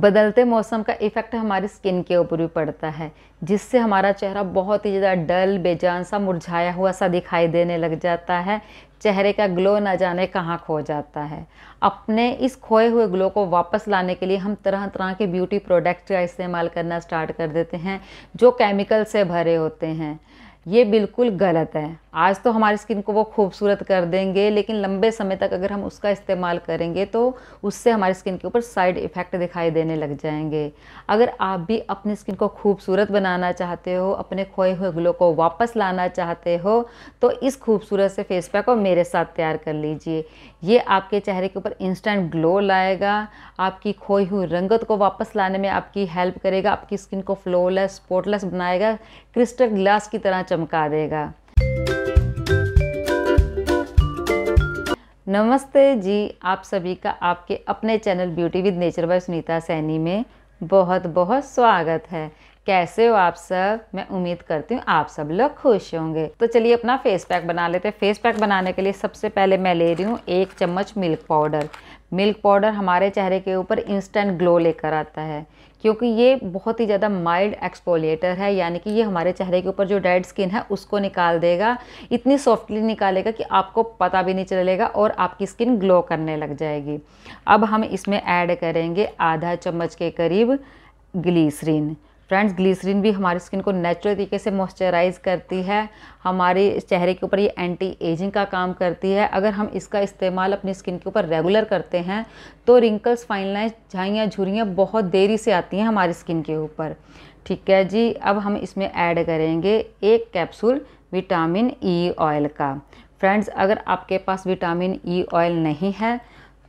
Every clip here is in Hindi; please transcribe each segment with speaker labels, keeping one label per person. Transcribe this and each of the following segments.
Speaker 1: बदलते मौसम का इफ़ेक्ट हमारी स्किन के ऊपर भी पड़ता है जिससे हमारा चेहरा बहुत ही ज़्यादा डल बेजान सा मुरझाया हुआ सा दिखाई देने लग जाता है चेहरे का ग्लो ना जाने कहाँ खो जाता है अपने इस खोए हुए ग्लो को वापस लाने के लिए हम तरह तरह के ब्यूटी प्रोडक्ट का इस्तेमाल करना स्टार्ट कर देते हैं जो केमिकल से भरे होते हैं ये बिल्कुल गलत है आज तो हमारी स्किन को वो खूबसूरत कर देंगे लेकिन लंबे समय तक अगर हम उसका इस्तेमाल करेंगे तो उससे हमारी स्किन के ऊपर साइड इफ़ेक्ट दिखाई देने लग जाएंगे अगर आप भी अपनी स्किन को खूबसूरत बनाना चाहते हो अपने खोए हुए ग्लो को वापस लाना चाहते हो तो इस खूबसूरत से फेस पैक को मेरे साथ तैयार कर लीजिए ये आपके चेहरे के ऊपर इंस्टेंट ग्लो लाएगा आपकी खोई हुई रंगत को वापस लाने में आपकी हेल्प करेगा आपकी स्किन को फ्लोलेस स्पोटलेस बनाएगा क्रिस्टल ग्लास की तरह चमका देगा नमस्ते जी आप सभी का आपके अपने channel beauty with nature by Sunita Saini में बहुत बहुत स्वागत है कैसे हो आप सब मैं उम्मीद करती हूँ आप सब लोग खुश होंगे तो चलिए अपना फेस पैक बना लेते हैं फेस पैक बनाने के लिए सबसे पहले मैं ले रही हूँ एक चम्मच मिल्क पाउडर मिल्क पाउडर हमारे चेहरे के ऊपर इंस्टेंट ग्लो लेकर आता है क्योंकि ये बहुत ही ज़्यादा माइल्ड एक्सपोलिएटर है यानी कि ये हमारे चेहरे के ऊपर जो डेड स्किन है उसको निकाल देगा इतनी सॉफ्टली निकालेगा कि आपको पता भी नहीं चलेगा और आपकी स्किन ग्लो करने लग जाएगी अब हम इसमें ऐड करेंगे आधा चम्मच के करीब ग्लीसरीन फ्रेंड्स ग्लीसरीन भी हमारी स्किन को नेचुरल तरीके से मॉइस्चराइज़ करती है हमारे चेहरे के ऊपर ये एंटी एजिंग का काम करती है अगर हम इसका इस्तेमाल अपनी स्किन के ऊपर रेगुलर करते हैं तो रिंकल्स फाइन लाइन झाइयाँ झुरियाँ बहुत देरी से आती हैं हमारी स्किन के ऊपर ठीक है जी अब हम इसमें ऐड करेंगे एक कैप्सूल विटामिन ई ऑयल का फ्रेंड्स अगर आपके पास विटामिन ई ऑयल नहीं है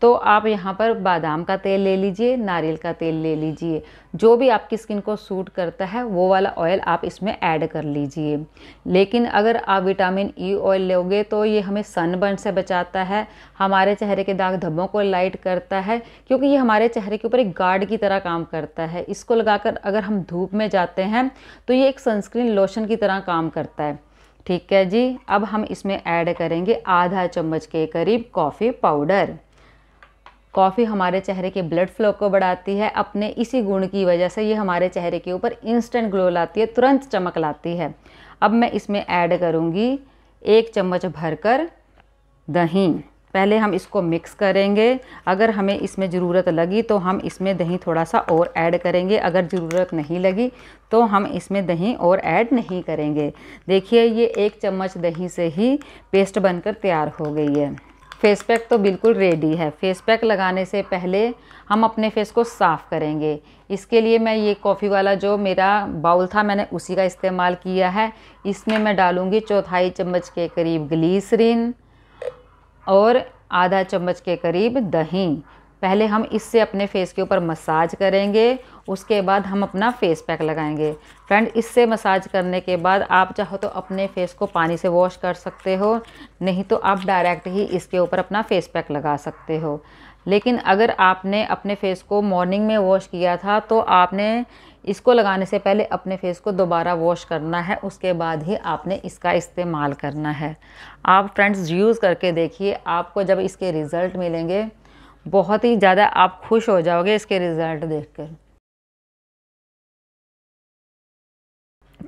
Speaker 1: तो आप यहाँ पर बादाम का तेल ले लीजिए नारियल का तेल ले लीजिए जो भी आपकी स्किन को सूट करता है वो वाला ऑयल आप इसमें ऐड कर लीजिए लेकिन अगर आप विटामिन ई ऑयल लोगे तो ये हमें सनबर्न से बचाता है हमारे चेहरे के दाग धब्बों को लाइट करता है क्योंकि ये हमारे चेहरे के ऊपर एक गार्ड की तरह काम करता है इसको लगाकर अगर हम धूप में जाते हैं तो ये एक सनस्क्रीन लोशन की तरह काम करता है ठीक है जी अब हम इसमें ऐड करेंगे आधा चम्मच के करीब कॉफ़ी पाउडर कॉफ़ी हमारे चेहरे के ब्लड फ्लो को बढ़ाती है अपने इसी गुण की वजह से ये हमारे चेहरे के ऊपर इंस्टेंट ग्लो लाती है तुरंत चमक लाती है अब मैं इसमें ऐड करूँगी एक चम्मच भरकर दही पहले हम इसको मिक्स करेंगे अगर हमें इसमें ज़रूरत लगी तो हम इसमें दही थोड़ा सा और ऐड करेंगे अगर ज़रूरत नहीं लगी तो हम इसमें दही और ऐड नहीं करेंगे देखिए ये एक चम्मच दही से ही पेस्ट बनकर तैयार हो गई है फेस पैक तो बिल्कुल रेडी है फेस पैक लगाने से पहले हम अपने फेस को साफ़ करेंगे इसके लिए मैं ये कॉफ़ी वाला जो मेरा बाउल था मैंने उसी का इस्तेमाल किया है इसमें मैं डालूँगी चौथाई चम्मच के करीब ग्लीसरीन और आधा चम्मच के करीब दही पहले हम इससे अपने फेस के ऊपर मसाज करेंगे उसके बाद हम अपना फेस पैक लगाएंगे फ्रेंड इससे मसाज करने के बाद आप चाहो तो अपने फेस को पानी से वॉश कर सकते हो नहीं तो आप डायरेक्ट ही इसके ऊपर अपना फेस पैक लगा सकते हो लेकिन अगर आपने अपने फेस को मॉर्निंग में वॉश किया था तो आपने इसको लगाने से पहले अपने फेस को दोबारा वॉश करना है उसके बाद ही आपने इसका इस्तेमाल करना है आप फ्रेंड्स यूज़ करके देखिए आपको जब इसके रिज़ल्ट मिलेंगे बहुत ही ज़्यादा आप खुश हो जाओगे इसके रिज़ल्ट देखकर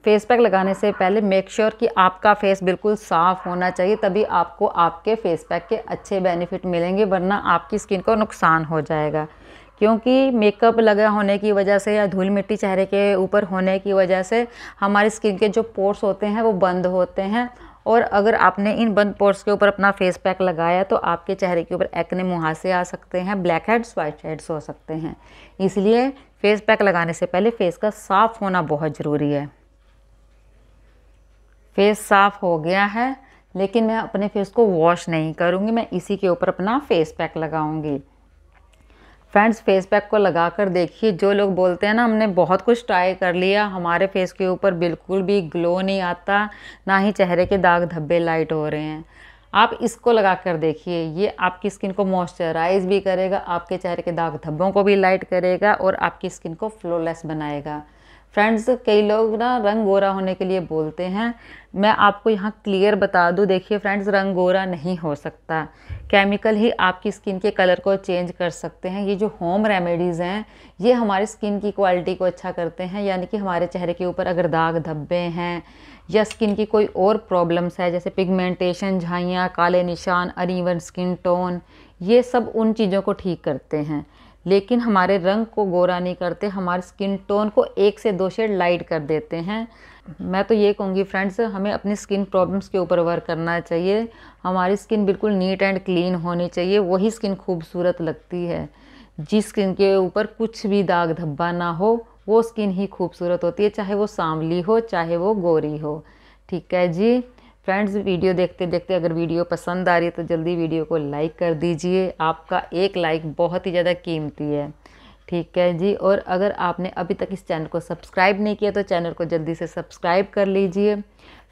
Speaker 1: फेस पैक लगाने से पहले मेक श्योर sure कि आपका फेस बिल्कुल साफ़ होना चाहिए तभी आपको आपके फेस पैक के अच्छे बेनिफिट मिलेंगे वरना आपकी स्किन को नुकसान हो जाएगा क्योंकि मेकअप लगा होने की वजह से या धूल मिट्टी चेहरे के ऊपर होने की वजह से हमारी स्किन के जो पोर्स होते हैं वो बंद होते हैं और अगर आपने इन बंद पोर्ट्स के ऊपर अपना फेस पैक लगाया तो आपके चेहरे के ऊपर एक्ने मुहासे आ सकते हैं ब्लैक हेड्स वाइट हेड्स हो सकते हैं इसलिए फेस पैक लगाने से पहले फेस का साफ़ होना बहुत ज़रूरी है फेस साफ हो गया है लेकिन मैं अपने फेस को वॉश नहीं करूँगी मैं इसी के ऊपर अपना फेस पैक लगाऊँगी फ्रेंड्स फेस पैक को लगा कर देखिए जो लोग बोलते हैं ना हमने बहुत कुछ ट्राई कर लिया हमारे फेस के ऊपर बिल्कुल भी ग्लो नहीं आता ना ही चेहरे के दाग धब्बे लाइट हो रहे हैं आप इसको लगा कर देखिए ये आपकी स्किन को मॉइस्चराइज भी करेगा आपके चेहरे के दाग धब्बों को भी लाइट करेगा और आपकी स्किन को फ्लोलेस बनाएगा फ्रेंड्स कई लोग ना रंग गोरा होने के लिए बोलते हैं मैं आपको यहाँ क्लियर बता दूँ देखिए फ्रेंड्स रंग गोरा नहीं हो सकता केमिकल ही आपकी स्किन के कलर को चेंज कर सकते हैं ये जो होम रेमेडीज़ हैं ये हमारे स्किन की क्वालिटी को अच्छा करते हैं यानी कि हमारे चेहरे के ऊपर अगर दाग धब्बे हैं या स्किन की कोई और प्रॉब्लम्स है जैसे पिगमेंटेशन झाइयाँ काले निशान अनइवन स्किन टोन ये सब उन चीज़ों को ठीक करते हैं लेकिन हमारे रंग को गोरा नहीं करते हमारे स्किन टोन को एक से दो शेड लाइट कर देते हैं मैं तो ये कहूँगी फ्रेंड्स हमें अपनी स्किन प्रॉब्लम्स के ऊपर वर्क करना चाहिए हमारी स्किन बिल्कुल नीट एंड क्लीन होनी चाहिए वही स्किन खूबसूरत लगती है जिस स्किन के ऊपर कुछ भी दाग धब्बा ना हो वो स्किन ही खूबसूरत होती है चाहे वो सांवली हो चाहे वो गोरी हो ठीक है जी फ्रेंड्स वीडियो देखते देखते अगर वीडियो पसंद आ रही है तो जल्दी वीडियो को लाइक कर दीजिए आपका एक लाइक बहुत ही ज़्यादा कीमती है ठीक है जी और अगर आपने अभी तक इस चैनल को सब्सक्राइब नहीं किया तो चैनल को जल्दी से सब्सक्राइब कर लीजिए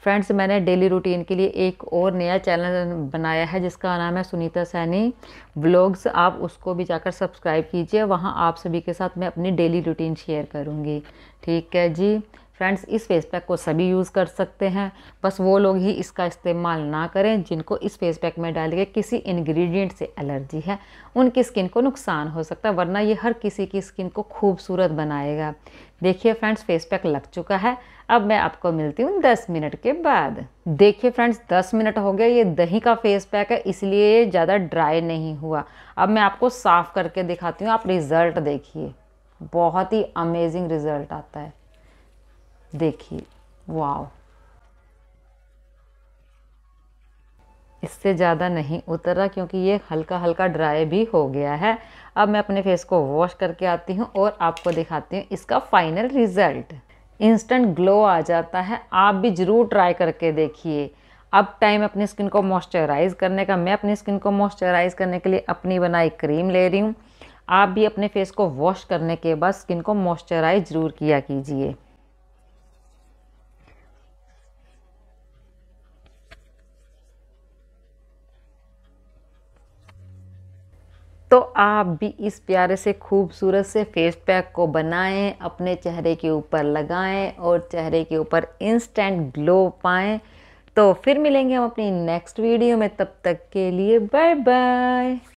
Speaker 1: फ्रेंड्स मैंने डेली रूटीन के लिए एक और नया चैनल बनाया है जिसका नाम है सुनीता सैनी ब्लॉग्स आप उसको भी जाकर सब्सक्राइब कीजिए वहाँ आप सभी के साथ मैं अपनी डेली रूटीन शेयर करूँगी ठीक है जी फ्रेंड्स इस फेस पैक को सभी यूज़ कर सकते हैं बस वो लोग ही इसका इस्तेमाल ना करें जिनको इस फेस पैक में डाल के किसी इंग्रेडिएंट से एलर्जी है उनकी स्किन को नुकसान हो सकता है वरना ये हर किसी की स्किन को खूबसूरत बनाएगा देखिए फ्रेंड्स फेस पैक लग चुका है अब मैं आपको मिलती हूँ दस मिनट के बाद देखिए फ्रेंड्स दस मिनट हो गया ये दही का फेस पैक है इसलिए ज़्यादा ड्राई नहीं हुआ अब मैं आपको साफ़ करके दिखाती हूँ आप रिज़ल्ट देखिए बहुत ही अमेजिंग रिज़ल्ट आता है देखिए वाव इससे ज़्यादा नहीं उतरा क्योंकि ये हल्का हल्का ड्राई भी हो गया है अब मैं अपने फेस को वॉश करके आती हूँ और आपको दिखाती हूँ इसका फाइनल रिज़ल्ट इंस्टेंट ग्लो आ जाता है आप भी ज़रूर ट्राई करके देखिए अब टाइम अपनी स्किन को मॉइस्चराइज़ करने का मैं अपनी स्किन को मॉइस्चराइज़ करने के लिए अपनी बनाई क्रीम ले रही हूँ आप भी अपने फेस को वॉश करने के बाद स्किन को मॉइस्चराइज ज़रूर किया कीजिए आप भी इस प्यारे से खूबसूरत से फेस पैक को बनाएं अपने चेहरे के ऊपर लगाएं और चेहरे के ऊपर इंस्टेंट ग्लो पाएँ तो फिर मिलेंगे हम अपनी नेक्स्ट वीडियो में तब तक के लिए बाय बाय